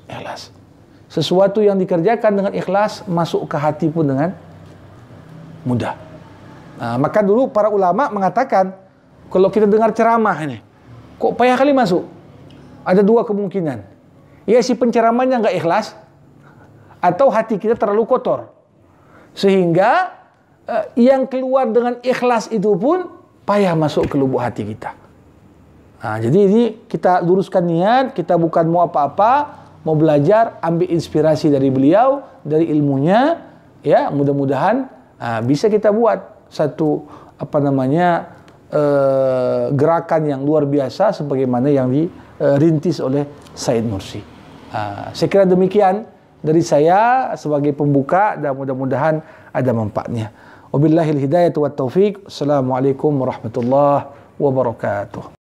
Ikhlas. Sesuatu yang dikerjakan dengan ikhlas masuk ke hati pun dengan mudah. Nah, maka dulu para ulama mengatakan kalau kita dengar ceramah ini, kok payah kali masuk? Ada dua kemungkinan. Ya si penceramahnya nggak ikhlas atau hati kita terlalu kotor. Sehingga eh, yang keluar dengan ikhlas itu pun payah masuk ke lubuk hati kita. Nah, jadi ini kita luruskan niat, kita bukan mau apa-apa, mau belajar, ambil inspirasi dari beliau, dari ilmunya, ya mudah-mudahan nah, bisa kita buat satu apa namanya eh, gerakan yang luar biasa sebagaimana yang dirintis eh, oleh Said Nursi. Nah, saya kira demikian dari saya sebagai pembuka dan mudah-mudahan ada manfaatnya. Wabillahil hidayah wa taufik. Assalamualaikum warahmatullahi wabarakatuh.